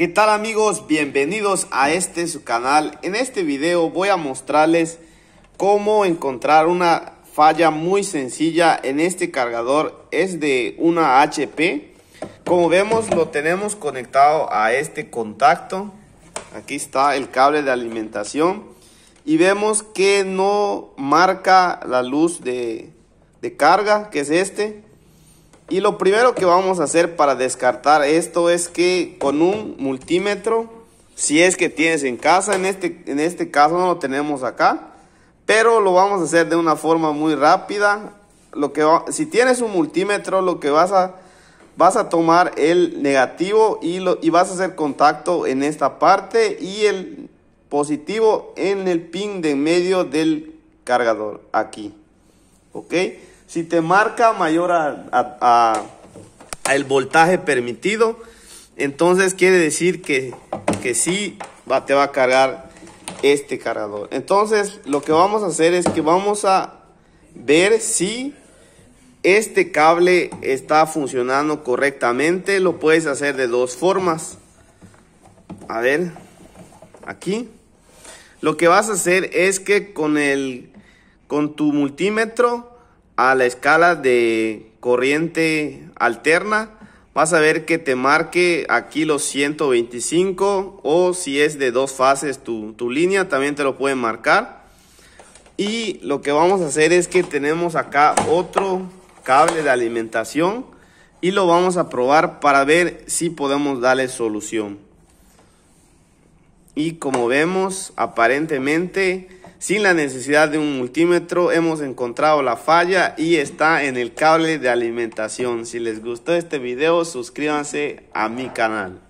¿Qué tal amigos? Bienvenidos a este su canal. En este video voy a mostrarles cómo encontrar una falla muy sencilla en este cargador. Es de una HP. Como vemos lo tenemos conectado a este contacto. Aquí está el cable de alimentación. Y vemos que no marca la luz de, de carga, que es este. Y lo primero que vamos a hacer para descartar esto es que con un multímetro, si es que tienes en casa, en este, en este caso no lo tenemos acá, pero lo vamos a hacer de una forma muy rápida. Lo que si tienes un multímetro, lo que vas a, vas a tomar el negativo y, lo, y vas a hacer contacto en esta parte y el positivo en el pin de medio del cargador, aquí. ¿Ok? Si te marca mayor a, el voltaje permitido, entonces quiere decir que, que sí va, te va a cargar este cargador. Entonces lo que vamos a hacer es que vamos a ver si este cable está funcionando correctamente. Lo puedes hacer de dos formas. A ver, aquí. Lo que vas a hacer es que con, el, con tu multímetro a la escala de corriente alterna, vas a ver que te marque aquí los 125 o si es de dos fases tu, tu línea, también te lo pueden marcar. Y lo que vamos a hacer es que tenemos acá otro cable de alimentación y lo vamos a probar para ver si podemos darle solución. Y como vemos, aparentemente sin la necesidad de un multímetro hemos encontrado la falla y está en el cable de alimentación. Si les gustó este video suscríbanse a mi canal.